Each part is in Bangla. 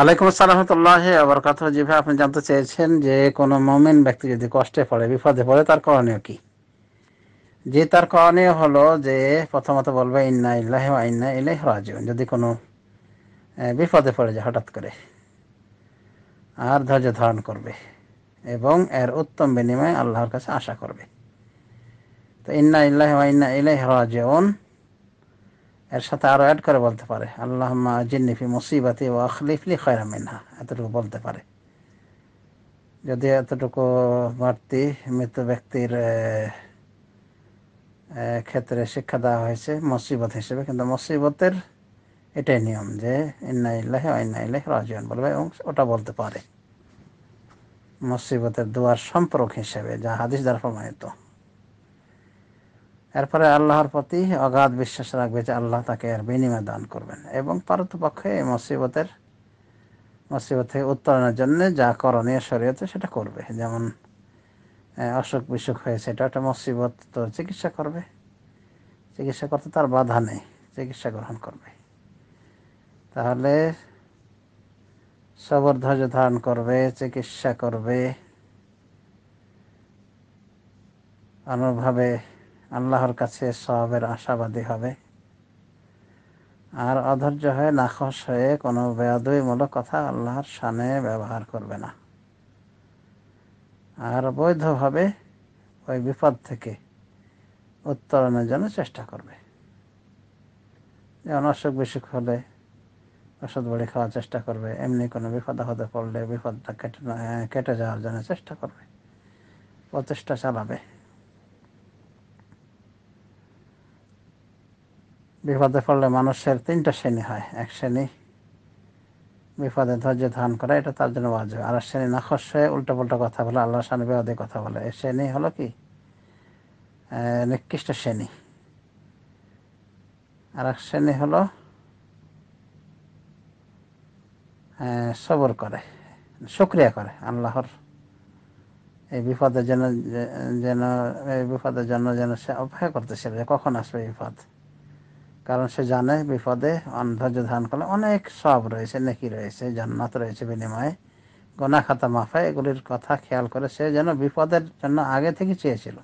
আলাইকুম সালামতুল্লাহ আবার কথা যেভাবে আপনি জানতে চেয়েছেন যে কোনো মমিন ব্যক্তি যদি কষ্টে পড়ে বিপদে পড়ে তার করণীয় কি যে তার করণীয় হলো যে প্রথমত বলবে ইন্না ইল্লাহ ইন্না ইল্লাহ রাজিউন যদি কোনো বিপদে পড়ে যায় হঠাৎ করে আর ধৈর্য ধারণ করবে এবং এর উত্তম বিনিময়ে আল্লাহর কাছে আশা করবে তো ইন্না ইল্লাহ ইন্না ইল্লাহ রাজিউন এর সাথে আরো অ্যাড করে বলতে পারে আল্লাহ জিন্নিফি মুসিবাতি ও আখলিফলি খয়রা মিনহা এতটুকু বলতে পারে যদি এতটুকু বাড়তি মৃত ব্যক্তির ক্ষেত্রে শিক্ষা দেওয়া হয়েছে মুসিবত হিসেবে কিন্তু মুসিবতের এটাই নিয়ম যে ইন্না ইল্লাহে ইন্না ইল্লাহ বলবে এবং ওটা বলতে পারে মুসিবতের দোয়ার সম্পর্ক হিসেবে যা হাদিস দ্বারা প্রমাণিত এরপরে আল্লাহর প্রতি অগাধ বিশ্বাস রাখবে যে আল্লাহ তাকে এর বিনিময় দান করবেন এবং পারতপক্ষে এই মুসিবতের মুসিবত থেকে উত্তরণের জন্য যা করণীয় শরীয়তে সেটা করবে যেমন অসুখ বিসুখ হয়েছে এটা একটা মুসিবত তো চিকিৎসা করবে চিকিৎসা করতে তার বাধা নেই চিকিৎসা গ্রহণ করবে তাহলে সবর ধৈর্য ধারণ করবে চিকিৎসা করবে অনুভাবে আল্লাহর কাছে সবের আশাবাদী হবে আর অধৈর্য হয়ে নাখস হয়ে কোনো বেয়াদুইমূলক কথা আল্লাহর সানে ব্যবহার করবে না আর বৈধভাবে ওই বিপদ থেকে উত্তরণের জন্য চেষ্টা করবে যেমন অসুখ বিসুখ হলে ওষুধ বড়ি খাওয়ার চেষ্টা করবে এমনি কোনো বিপদ হতে পড়লে বিপদটা কেটে কেটে যাওয়ার জন্য চেষ্টা করবে প্রচেষ্টা চালাবে বিপদে পড়লে মানুষের তিনটা শ্রেণী হয় এক শ্রেণী বিপদে ধৈর্য ধারণ করা এটা তার জন্য বাজ আর এক শ্রেণী নাখস হয়ে উল্টো উল্টোপাল্টা কথা বলে আল্লাহর সামনে বিপদে কথা বলে এই শ্রেণী হলো কি নিকৃষ্ট শ্রেণী আর এক শ্রেণী হলো সবর করে সক্রিয়া করে আল্লাহর এই বিপদের জন্য যেন এই বিপদের জন্য যেন সে অপেক্ষা করতেছিল যে কখন আসবে বিপদ কারণ সে জানে বিপদে অন্ধর্য ধারণ করলে অনেক সব রয়েছে নেকি রয়েছে জান্নাত রয়েছে বিনিময়ে গোনা খাতা মাফায় এগুলির কথা খেয়াল করে সে যেন বিপদের জন্য আগে থেকে চেয়েছিল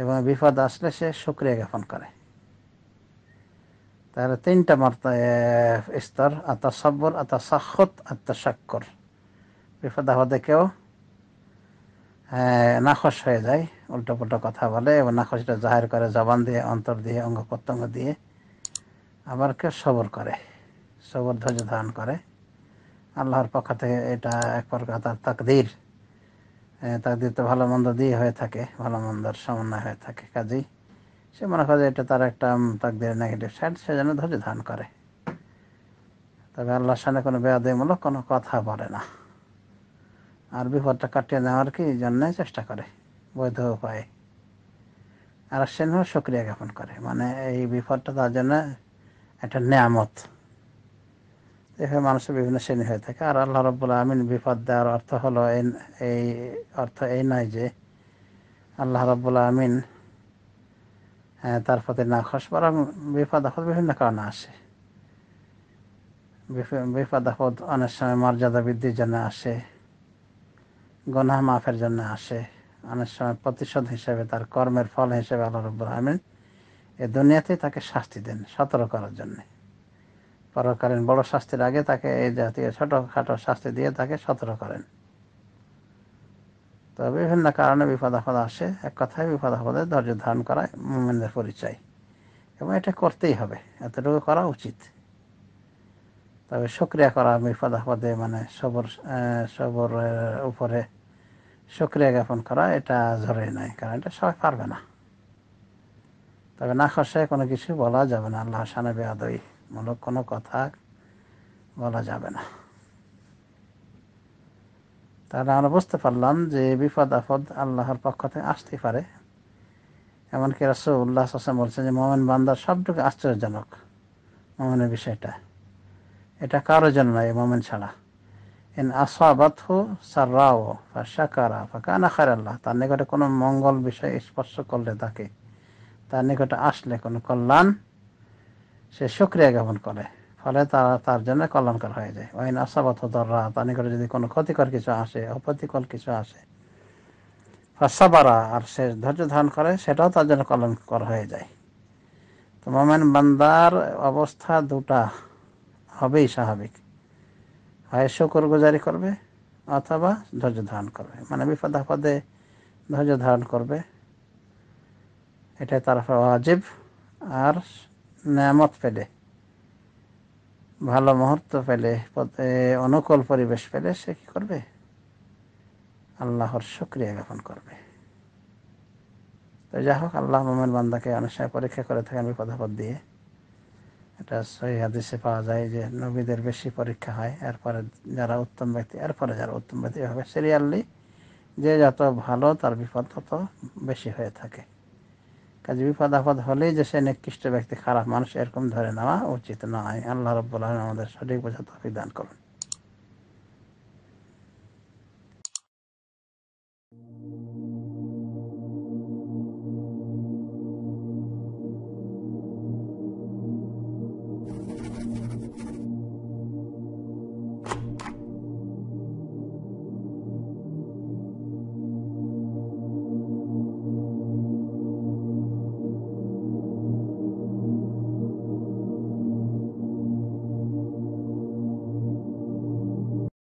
এবং বিপদ আসলে সে সুক্রিয়া জ্ঞাপন করে তাহলে তিনটা মাত্রা স্তর আত্মসব্বর সব্বর আতা সাক্ষত আত্মা সাক্ষর বিপদ হ্যাঁ, নাখস হয়ে যায় উল্টোপুল্টো কথা বলে এবং নাখসটা জাহের করে জবান দিয়ে অন্তর দিয়ে অঙ্গ প্রত্যঙ্গ দিয়ে আবার কেউ সবর করে সবর ধৈর্য ধারণ করে আল্লাহর পক্ষ থেকে এটা এক প্রকার তার তাকদির তাকদির তো ভালো মন্দ দিয়ে হয়ে থাকে ভালো মন্দর সমন্বয় হয়ে থাকে কাজেই সে মনে করে এটা তার একটা তাকদির নেগেটিভ সাইড সে যেন ধৈর্য ধারণ করে তবে আল্লাহর সামনে কোনো বেয়াদমূলক কোনো কথা বলে না আর বিপদটা কাটিয়ে নেওয়ার কি জন্যই চেষ্টা করে বৈধ উপায়ে আর সেভাবে সক্রিয়া জ্ঞাপন করে মানে এই বিপদটা তার জন্য একটা নেয়ামত এভাবে মানুষের বিভিন্ন শ্রেণী হয়ে থাকে আর আল্লাহ রব্বুল আমিন বিপদ দেওয়ার অর্থ হলো এই এই অর্থ এই নয় যে আল্লাহ রব্বুল আমিন হ্যাঁ তার প্রতি নাখস বরং বিপদ আপদ বিভিন্ন কারণে আসে বিপদ আপদ অনেক সময় মর্যাদা বৃদ্ধির জন্য আসে গনাহ মাফের জন্য আসে অনেক সময় প্রতিশোধ হিসেবে তার কর্মের ফল হিসেবে আল্লাহ রব্বুর আলমিন এ দুনিয়াতেই তাকে শাস্তি দেন সতর্ক করার জন্যে পরকালীন বড় শাস্তির আগে তাকে এই জাতীয় ছোটোখাটো শাস্তি দিয়ে তাকে সতর্ক করেন তো বিভিন্ন কারণে বিপদ আপদ আসে এক কথায় বিপদ আপদে ধৈর্য ধারণ করা মোমেনদের পরিচয় এবং এটা করতেই হবে এতটুকু করা উচিত তবে সক্রিয়া করা বিপদ আপদে মানে সবর সবরের উপরে শুক্রিয়া জ্ঞাপন করা এটা জরুরি নয় কারণ এটা সবাই পারবে না তবে না খসায় কোনো কিছু বলা যাবে না আল্লাহ সানে বেয়াদই মূলক কোনো কথা বলা যাবে না তাহলে আমরা বুঝতে পারলাম যে বিপদ আপদ আল্লাহর পক্ষ থেকে আসতেই পারে এমনকি উল্লাহ হাসান বলছেন যে মোমেন বান্দার সবটুকু আশ্চর্যজনক মোমেনের বিষয়টা এটা কারোর জন্য নয় মোমেন ছাড়া ইন আসাবাতহ সাররাও ফাশাকারা ফাকানা খায়রাল্লাহ তার নিকটে কোনো মঙ্গল বিষয় স্পর্শ করলে তাকে তার নিকটে আসলে কোনো কল্যাণ সে সুক্রিয়া জ্ঞাপন করে ফলে তারা তার জন্য কল্যাণকর হয়ে যায় ওয়াইন আসাবাত দররা তার নিকটে যদি কোনো ক্ষতিকর কিছু আসে অপ্রতিকর কিছু আসে ফাসাবারা আর সে ধৈর্য ধারণ করে সেটাও তার জন্য কল্যাণকর হয়ে যায় তো মোমেন বান্দার অবস্থা দুটা হবেই স্বাভাবিক হয় শকর গুজারি করবে অথবা ধৈর্য ধারণ করবে মানে বিপদ আপদে ধৈর্য ধারণ করবে এটা তার অজীব আর নামত পেলে ভালো মুহূর্ত পেলে অনুকূল পরিবেশ পেলে সে কী করবে আল্লাহর শুক্রিয়া জ্ঞাপন করবে তো যাই হোক আল্লাহ মোমেন বান্দাকে অনেক সময় পরীক্ষা করে থাকেন বিপদাপদ দিয়ে এটা সহি হাদিসে পাওয়া যায় যে নবীদের বেশি পরীক্ষা হয় এরপরে যারা উত্তম ব্যক্তি এরপরে যারা উত্তম ব্যক্তি হবে সিরিয়ালি যে যত ভালো তার বিপদ তত বেশি হয়ে থাকে কাজে বিপদ আপদ হলেই যে সে নিকৃষ্ট ব্যক্তি খারাপ মানুষ এরকম ধরে নেওয়া উচিত নয় আল্লাহ রব্বুল আমাদের সঠিক বোঝা তফিক দান করুন